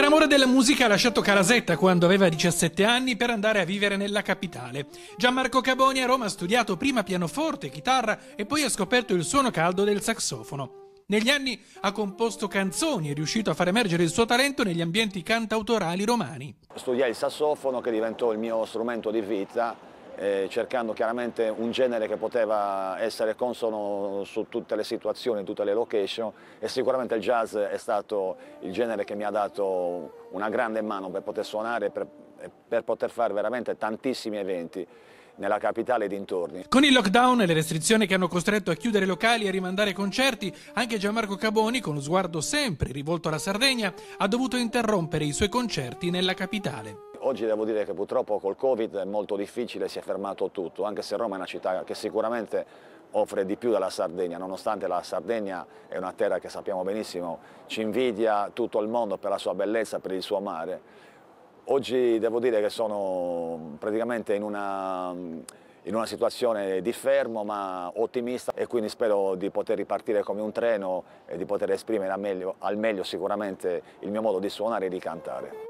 Per amore della musica ha lasciato Calasetta quando aveva 17 anni per andare a vivere nella capitale. Gianmarco Caboni a Roma ha studiato prima pianoforte, chitarra e poi ha scoperto il suono caldo del saxofono. Negli anni ha composto canzoni e riuscito a far emergere il suo talento negli ambienti cantautorali romani. Studiai il sassofono che diventò il mio strumento di vita eh, cercando chiaramente un genere che poteva essere consono su tutte le situazioni, tutte le location e sicuramente il jazz è stato il genere che mi ha dato una grande mano per poter suonare e per, per poter fare veramente tantissimi eventi nella capitale e dintorni. Con il lockdown e le restrizioni che hanno costretto a chiudere locali e rimandare concerti, anche Gianmarco Caboni, con lo sguardo sempre rivolto alla Sardegna, ha dovuto interrompere i suoi concerti nella capitale. Oggi devo dire che purtroppo col Covid è molto difficile, si è fermato tutto, anche se Roma è una città che sicuramente offre di più della Sardegna, nonostante la Sardegna è una terra che sappiamo benissimo, ci invidia tutto il mondo per la sua bellezza, per il suo mare. Oggi devo dire che sono praticamente in una, in una, situazione di fermo ma ottimista e quindi spero di poter ripartire come un treno e di poter esprimere al meglio, al meglio sicuramente il mio modo di suonare e di cantare.